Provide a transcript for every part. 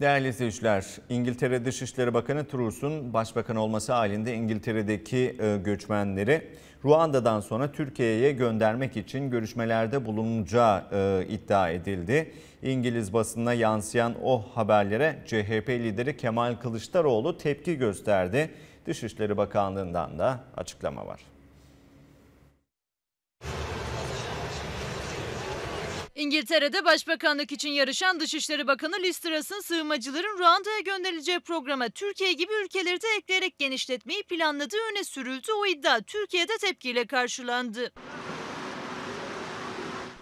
Değerli izleyiciler, İngiltere Dışişleri Bakanı Truss'un başbakan olması halinde İngiltere'deki e, göçmenleri Ruanda'dan sonra Türkiye'ye göndermek için görüşmelerde bulunacağı e, iddia edildi. İngiliz basınına yansıyan o haberlere CHP lideri Kemal Kılıçdaroğlu tepki gösterdi. Dışişleri Bakanlığı'ndan da açıklama var. İngiltere'de başbakanlık için yarışan Dışişleri Bakanı Liz Truss'ın sığınmacıların Ruanda'ya gönderileceği programa Türkiye gibi ülkeleri de ekleyerek genişletmeyi planladığı öne sürüldü. O iddia Türkiye'de tepkiyle karşılandı.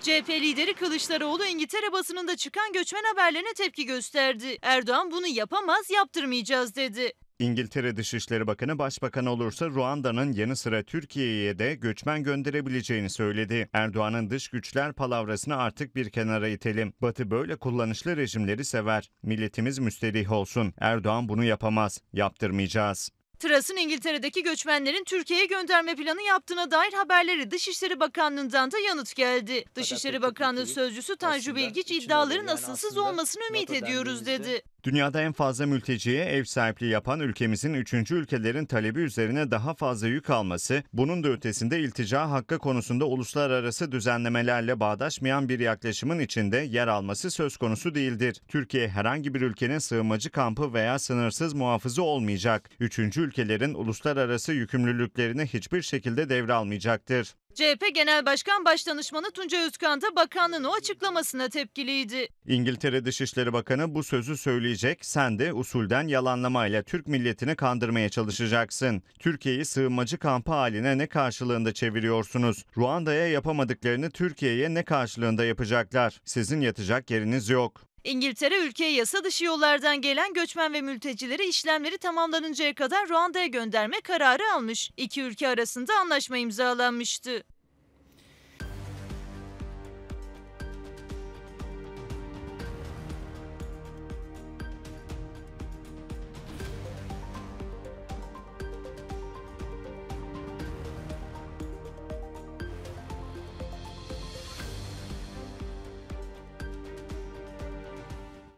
CHP lideri Kılıçdaroğlu İngiltere basınında çıkan göçmen haberlerine tepki gösterdi. Erdoğan bunu yapamaz, yaptırmayacağız dedi. İngiltere Dışişleri Bakanı başbakan olursa Ruanda'nın yanı sıra Türkiye'ye de göçmen gönderebileceğini söyledi. Erdoğan'ın dış güçler palavrasını artık bir kenara itelim. Batı böyle kullanışlı rejimleri sever. Milletimiz müsterih olsun. Erdoğan bunu yapamaz. Yaptırmayacağız. Tras'ın İngiltere'deki göçmenlerin Türkiye'ye gönderme planı yaptığına dair haberleri Dışişleri Bakanlığı'ndan da yanıt geldi. Dışişleri Bakanlığı Sözcüsü Tanju Bilgiç iddiaların asılsız olmasını ümit ediyoruz dedi. Dünyada en fazla mülteciye ev sahipliği yapan ülkemizin üçüncü ülkelerin talebi üzerine daha fazla yük alması, bunun da ötesinde iltica hakkı konusunda uluslararası düzenlemelerle bağdaşmayan bir yaklaşımın içinde yer alması söz konusu değildir. Türkiye herhangi bir ülkenin sığınmacı kampı veya sınırsız muhafızı olmayacak. Üçüncü ülkelerin uluslararası yükümlülüklerini hiçbir şekilde devralmayacaktır. CHP Genel Başkan Başdanışmanı Tunca Özkan da bakanlığın o açıklamasına tepkiliydi. İngiltere Dışişleri Bakanı bu sözü söyleyecek, sen de usulden yalanlamayla Türk milletini kandırmaya çalışacaksın. Türkiye'yi sığınmacı kampı haline ne karşılığında çeviriyorsunuz? Ruanda'ya yapamadıklarını Türkiye'ye ne karşılığında yapacaklar? Sizin yatacak yeriniz yok. İngiltere ülkeye yasa dışı yollardan gelen göçmen ve mültecileri işlemleri tamamlanıncaya kadar Ruanda'ya gönderme kararı almış. İki ülke arasında anlaşma imzalanmıştı.